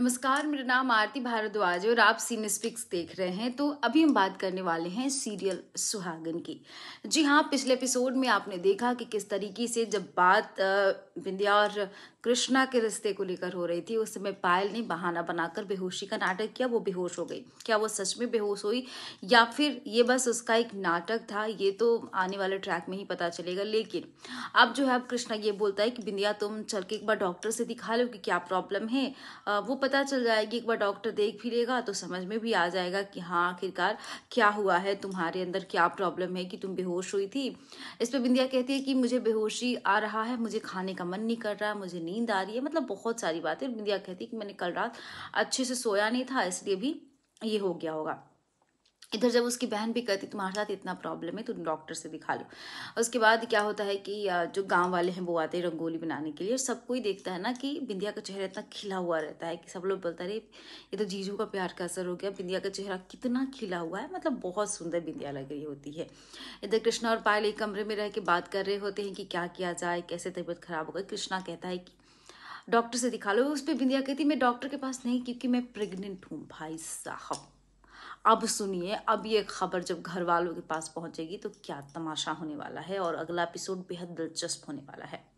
नमस्कार मेरा नाम आरती भारद्वाज और आप सीनेस्पिक्स देख रहे हैं तो अभी हम बात करने वाले हैं सीरियल सुहागन की जी हाँ पिछले एपिसोड में आपने देखा कि किस तरीके से जब बात विंध्या और कृष्णा के रिश्ते को लेकर हो रही थी उस समय पायल ने बहाना बनाकर बेहोशी का नाटक किया वो बेहोश हो गई क्या वो सच में बेहोश हुई या फिर ये बस उसका एक नाटक था ये तो आने वाले ट्रैक में ही पता चलेगा लेकिन अब जो है अब कृष्णा ये बोलता है कि बिंदिया तुम चल के एक बार डॉक्टर से दिखा लो कि क्या प्रॉब्लम है वो पता चल जाएगी एक बार डॉक्टर देख भी लेगा तो समझ में भी आ जाएगा कि हाँ आखिरकार क्या हुआ है तुम्हारे अंदर क्या प्रॉब्लम है कि तुम बेहोश हुई थी इस पर बिंदिया कहती है कि मुझे बेहोशी आ रहा है मुझे खाने का मन नहीं कर रहा है मुझे नींद आ रही है मतलब बहुत सारी बातें बिंदिया कहती है कि मैंने कल रात अच्छे से सोया नहीं था इसलिए भी ये हो गया होगा इधर जब उसकी बहन भी कहती तुम्हारे साथ इतना प्रॉब्लम है तो डॉक्टर से दिखा लो उसके बाद क्या होता है कि जो गांव वाले हैं वो आते हैं रंगोली बनाने के लिए और सब कोई देखता है ना कि बिंदिया का चेहरा इतना खिला हुआ रहता है कि सब लोग बोलता है ये तो जीजू का प्यार का असर हो गया बिंदिया का चेहरा कितना खिला हुआ है मतलब बहुत सुंदर बिंदिया लग रही होती है इधर कृष्णा और पायल एक कमरे में रह के बात कर रहे होते हैं कि क्या किया जाए कैसे तबीयत खराब हो गई कृष्णा कहता है कि डॉक्टर से दिखा लो उस पर बिंदिया कहती मैं डॉक्टर के पास नहीं क्योंकि मैं प्रेग्नेंट हूँ भाई साहब अब सुनिए अब ये खबर जब घर वालों के पास पहुंचेगी तो क्या तमाशा होने वाला है और अगला एपिसोड बेहद दिलचस्प होने वाला है